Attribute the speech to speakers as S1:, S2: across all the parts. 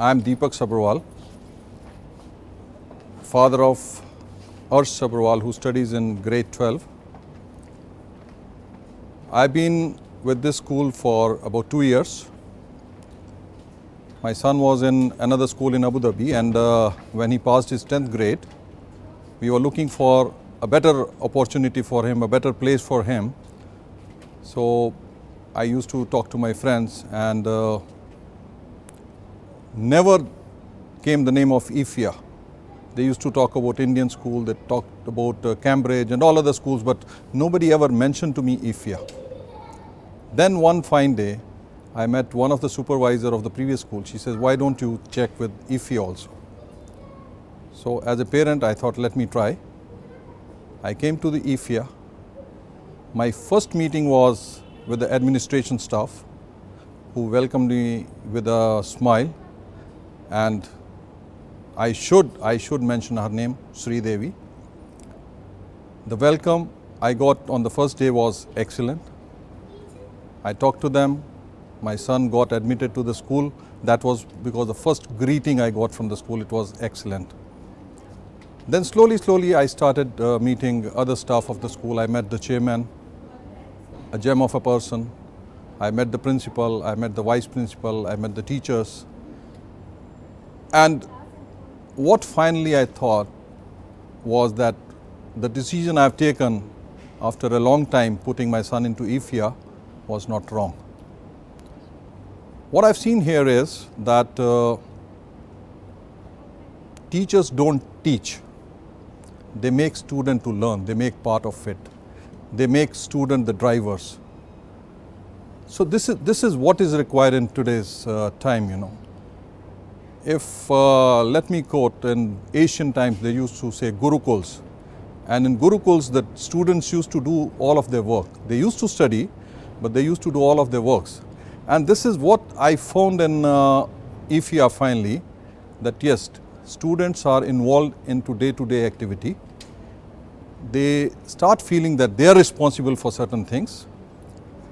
S1: I am Deepak Sabarwal, father of Arsh Sabarwal, who studies in grade 12. I've been with this school for about two years. My son was in another school in Abu Dhabi and uh, when he passed his 10th grade, we were looking for a better opportunity for him, a better place for him. So I used to talk to my friends and uh, never came the name of IFIA. They used to talk about Indian school, they talked about uh, Cambridge and all other schools, but nobody ever mentioned to me IFIA. Then one fine day, I met one of the supervisor of the previous school. She says, why don't you check with IFIA also? So as a parent, I thought, let me try. I came to the IFIA. My first meeting was with the administration staff who welcomed me with a smile and I should, I should mention her name, Sri Devi. The welcome I got on the first day was excellent. I talked to them. My son got admitted to the school. That was because the first greeting I got from the school, it was excellent. Then slowly, slowly, I started uh, meeting other staff of the school. I met the chairman, a gem of a person. I met the principal, I met the vice principal, I met the teachers. And what finally I thought was that the decision I have taken after a long time putting my son into EFIA was not wrong. What I've seen here is that uh, teachers don't teach. They make student to learn. They make part of it. They make student the drivers. So this is, this is what is required in today's uh, time, you know if uh, let me quote in ancient times they used to say gurukuls and in gurukuls the students used to do all of their work they used to study but they used to do all of their works and this is what i found in uh, finally that yes students are involved into day to day activity they start feeling that they are responsible for certain things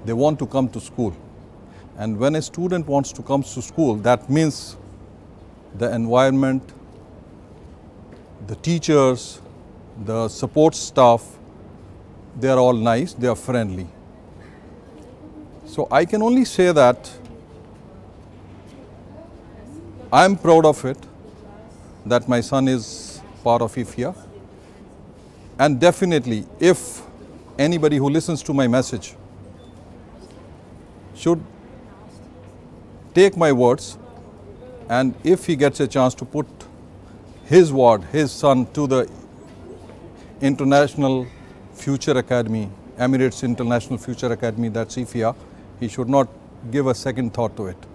S1: they want to come to school and when a student wants to come to school that means the environment, the teachers, the support staff, they are all nice, they are friendly. So I can only say that I am proud of it that my son is part of IFIA. And definitely, if anybody who listens to my message should take my words and if he gets a chance to put his ward, his son to the International Future Academy, Emirates International Future Academy, that's IFIA, he should not give a second thought to it.